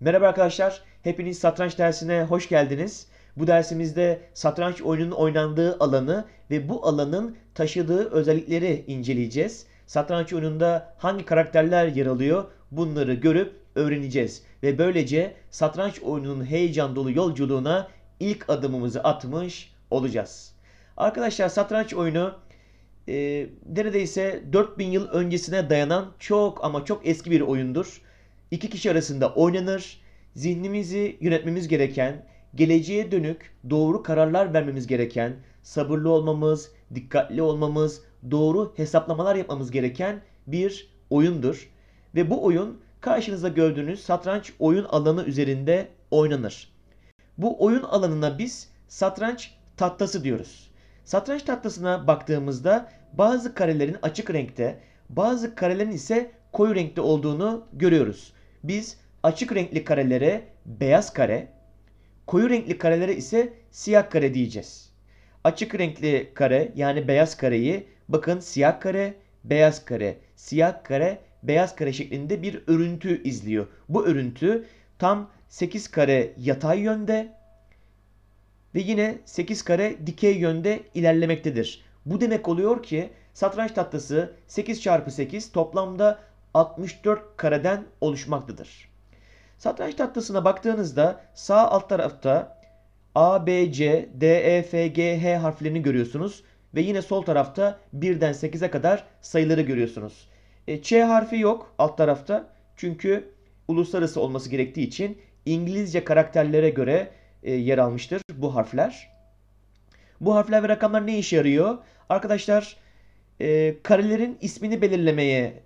Merhaba arkadaşlar, hepiniz satranç dersine hoş geldiniz. Bu dersimizde satranç oyununun oynandığı alanı ve bu alanın taşıdığı özellikleri inceleyeceğiz. Satranç oyununda hangi karakterler yer alıyor bunları görüp öğreneceğiz. Ve böylece satranç oyununun heyecan dolu yolculuğuna ilk adımımızı atmış olacağız. Arkadaşlar satranç oyunu e, neredeyse 4000 yıl öncesine dayanan çok ama çok eski bir oyundur iki kişi arasında oynanır. Zihnimizi yönetmemiz gereken, geleceğe dönük doğru kararlar vermemiz gereken, sabırlı olmamız, dikkatli olmamız, doğru hesaplamalar yapmamız gereken bir oyundur. Ve bu oyun karşınızda gördüğünüz satranç oyun alanı üzerinde oynanır. Bu oyun alanına biz satranç tahtası diyoruz. Satranç tahtasına baktığımızda bazı karelerin açık renkte, bazı karelerin ise koyu renkte olduğunu görüyoruz biz açık renkli karelere beyaz kare, koyu renkli karelere ise siyah kare diyeceğiz. Açık renkli kare yani beyaz kareyi bakın siyah kare, beyaz kare, siyah kare, beyaz kare şeklinde bir örüntü izliyor. Bu örüntü tam 8 kare yatay yönde ve yine 8 kare dikey yönde ilerlemektedir. Bu demek oluyor ki satranç tahtası 8 çarpı 8 toplamda 64 kareden oluşmaktadır. Satranç tahtasına baktığınızda sağ alt tarafta A, B, C, D, E, F, G, H harflerini görüyorsunuz. Ve yine sol tarafta 1'den 8'e kadar sayıları görüyorsunuz. E, Ç harfi yok alt tarafta. Çünkü uluslararası olması gerektiği için İngilizce karakterlere göre e, yer almıştır bu harfler. Bu harfler ve rakamlar ne işe yarıyor? Arkadaşlar e, karelerin ismini belirlemeye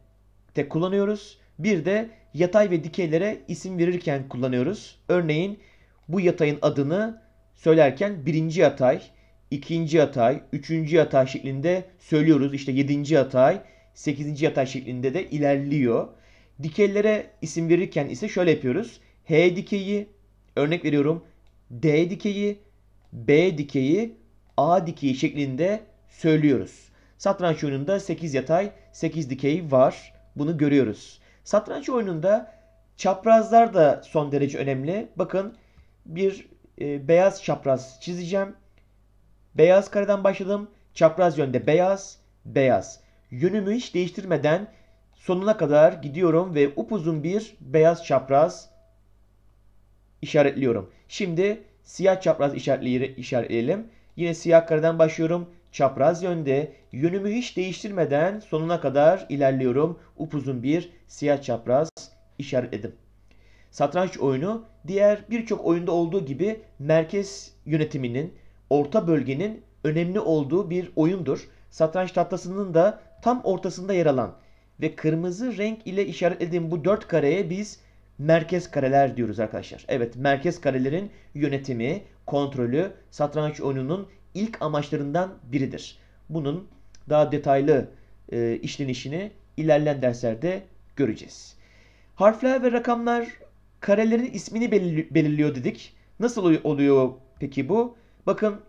de kullanıyoruz. Bir de yatay ve dikeylere isim verirken kullanıyoruz. Örneğin bu yatayın adını söylerken birinci yatay, ikinci yatay, üçüncü yatay şeklinde söylüyoruz. İşte yedinci yatay, sekizinci yatay şeklinde de ilerliyor. Dikeylere isim verirken ise şöyle yapıyoruz. H dikeyi, örnek veriyorum D dikeyi, B dikeyi, A dikeyi şeklinde söylüyoruz. Satranç oyununda 8 yatay, 8 dikey var bunu görüyoruz. Satranç oyununda çaprazlar da son derece önemli. Bakın bir e, beyaz çapraz çizeceğim. Beyaz kareden başladım. Çapraz yönde beyaz, beyaz. Yönümü hiç değiştirmeden sonuna kadar gidiyorum ve upuzun bir beyaz çapraz işaretliyorum. Şimdi siyah çapraz işaretleyelim. Yine siyah kareden başlıyorum çapraz yönde yönümü hiç değiştirmeden sonuna kadar ilerliyorum. Upuzun bir siyah çapraz işaretledim. Satranç oyunu diğer birçok oyunda olduğu gibi merkez yönetiminin, orta bölgenin önemli olduğu bir oyundur. Satranç tahtasının da tam ortasında yer alan ve kırmızı renk ile işaretlediğim bu dört kareye biz merkez kareler diyoruz arkadaşlar. Evet merkez karelerin yönetimi, kontrolü satranç oyununun ilk amaçlarından biridir. Bunun daha detaylı e, işlenişini ilerleyen derslerde göreceğiz. Harfler ve rakamlar karelerin ismini belirliyor dedik. Nasıl oluyor peki bu? Bakın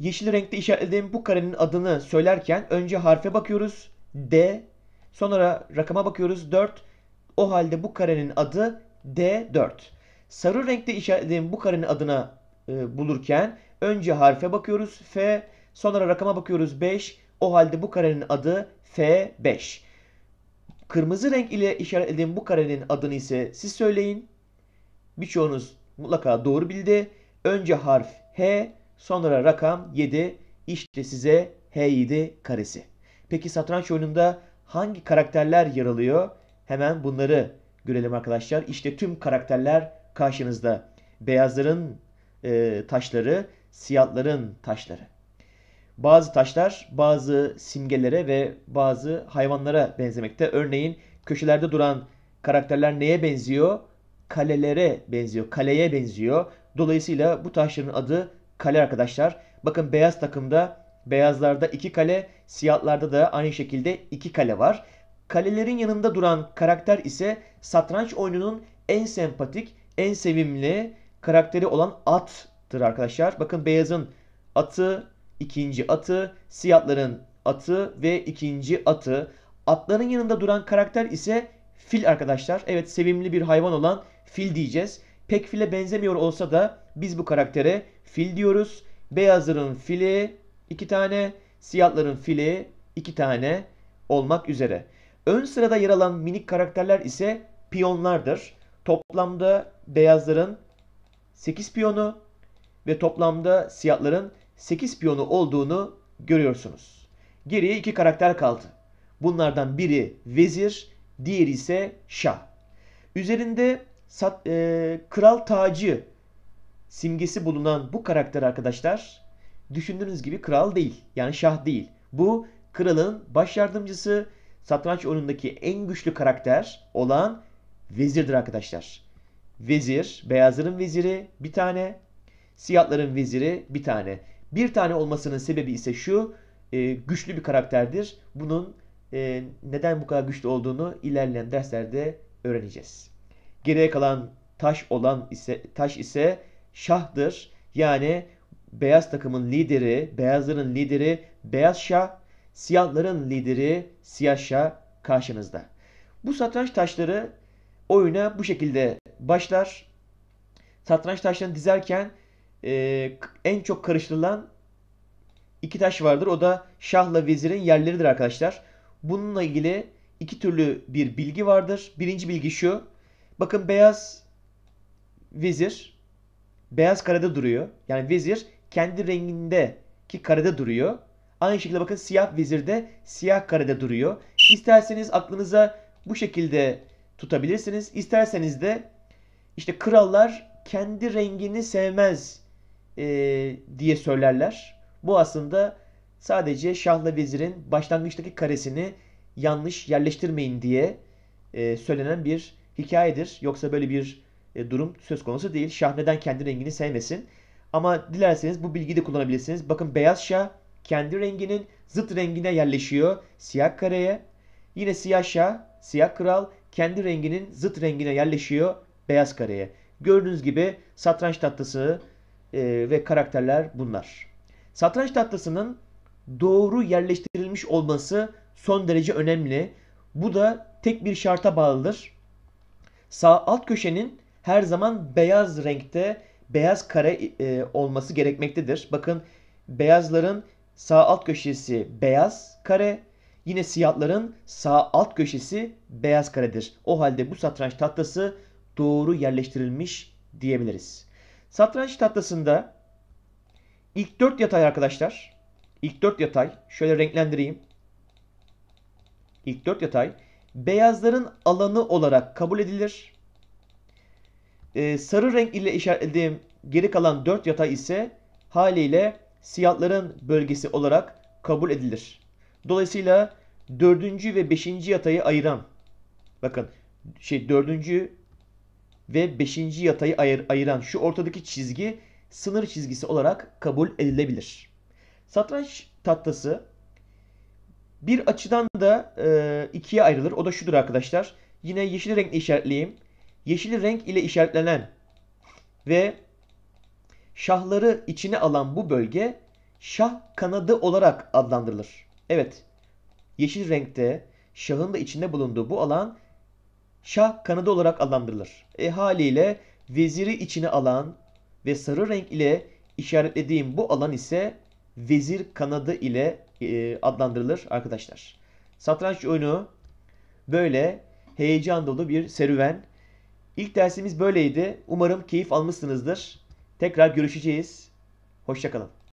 yeşil renkte işaretlediğim bu karenin adını söylerken önce harfe bakıyoruz. D. Sonra rakama bakıyoruz. 4. O halde bu karenin adı D4. Sarı renkte işaretlediğim bu karenin adına e, bulurken Önce harfe bakıyoruz F. Sonra rakama bakıyoruz 5. O halde bu karenin adı F5. Kırmızı renk ile işaretlediğim bu karenin adını ise siz söyleyin. Birçoğunuz mutlaka doğru bildi. Önce harf H, sonra rakam 7. İşte size H7 karesi. Peki satranç oyununda hangi karakterler yer alıyor? Hemen bunları görelim arkadaşlar. İşte tüm karakterler karşınızda. Beyazların e, taşları, siyatların taşları. Bazı taşlar bazı simgelere ve bazı hayvanlara benzemekte. Örneğin köşelerde duran karakterler neye benziyor? Kalelere benziyor, kaleye benziyor. Dolayısıyla bu taşların adı kale arkadaşlar. Bakın beyaz takımda, beyazlarda iki kale, siyahlarda da aynı şekilde iki kale var. Kalelerin yanında duran karakter ise satranç oyununun en sempatik, en sevimli karakteri olan at attır arkadaşlar. Bakın beyazın atı, ikinci atı, siyahların atı ve ikinci atı. Atların yanında duran karakter ise fil arkadaşlar. Evet sevimli bir hayvan olan fil diyeceğiz. Pek file benzemiyor olsa da biz bu karaktere fil diyoruz. Beyazların fili iki tane, siyahların fili iki tane olmak üzere. Ön sırada yer alan minik karakterler ise piyonlardır. Toplamda beyazların 8 piyonu, ve toplamda siyahların 8 piyonu olduğunu görüyorsunuz. Geriye iki karakter kaldı. Bunlardan biri vezir, diğeri ise şah. Üzerinde sat, e, kral tacı simgesi bulunan bu karakter arkadaşlar düşündüğünüz gibi kral değil. Yani şah değil. Bu kralın baş yardımcısı satranç oyunundaki en güçlü karakter olan vezirdir arkadaşlar. Vezir, beyazların veziri bir tane, Siyahların viziri bir tane. Bir tane olmasının sebebi ise şu. E, güçlü bir karakterdir. Bunun e, neden bu kadar güçlü olduğunu ilerleyen derslerde öğreneceğiz. Geriye kalan taş olan ise taş ise şahdır. Yani beyaz takımın lideri, beyazların lideri beyaz şah, siyahların lideri siyah şah karşınızda. Bu satranç taşları oyuna bu şekilde başlar. Satranç taşlarını dizerken e, en çok karıştırılan iki taş vardır. O da şahla vezirin yerleridir arkadaşlar. Bununla ilgili iki türlü bir bilgi vardır. Birinci bilgi şu. Bakın beyaz vezir beyaz karede duruyor. Yani vezir kendi rengindeki karede duruyor. Aynı şekilde bakın siyah vezir de siyah karede duruyor. İsterseniz aklınıza bu şekilde tutabilirsiniz. İsterseniz de işte krallar kendi rengini sevmez e, diye söylerler. Bu aslında sadece şahla vezirin başlangıçtaki karesini yanlış yerleştirmeyin diye e, söylenen bir hikayedir. Yoksa böyle bir e, durum söz konusu değil. Şah neden kendi rengini sevmesin? Ama dilerseniz bu bilgiyi de kullanabilirsiniz. Bakın beyaz şah kendi renginin zıt rengine yerleşiyor. Siyah kareye. Yine siyah şah, siyah kral kendi renginin zıt rengine yerleşiyor. Beyaz kareye. Gördüğünüz gibi satranç tatlısını e, ve karakterler bunlar. Satranç tahtasının doğru yerleştirilmiş olması son derece önemli. Bu da tek bir şarta bağlıdır. Sağ alt köşenin her zaman beyaz renkte beyaz kare e, olması gerekmektedir. Bakın beyazların sağ alt köşesi beyaz kare, yine siyahların sağ alt köşesi beyaz karedir. O halde bu satranç tahtası doğru yerleştirilmiş diyebiliriz. Satranç tahtasında ilk 4 yatay arkadaşlar. İlk 4 yatay. Şöyle renklendireyim. İlk 4 yatay. Beyazların alanı olarak kabul edilir. Ee, sarı renk ile işaretlediğim geri kalan 4 yatay ise haliyle siyahların bölgesi olarak kabul edilir. Dolayısıyla dördüncü ve beşinci yatayı ayıran bakın şey dördüncü ve 5. yatayı ayır, ayıran şu ortadaki çizgi sınır çizgisi olarak kabul edilebilir. Satranç tahtası bir açıdan da e, ikiye ayrılır. O da şudur arkadaşlar. Yine yeşil renkle işaretleyeyim. Yeşil renk ile işaretlenen ve şahları içine alan bu bölge şah kanadı olarak adlandırılır. Evet. Yeşil renkte şahın da içinde bulunduğu bu alan şah kanadı olarak adlandırılır. E haliyle veziri içine alan ve sarı renk ile işaretlediğim bu alan ise vezir kanadı ile e, adlandırılır arkadaşlar. Satranç oyunu böyle heyecan dolu bir serüven. İlk dersimiz böyleydi. Umarım keyif almışsınızdır. Tekrar görüşeceğiz. Hoşçakalın.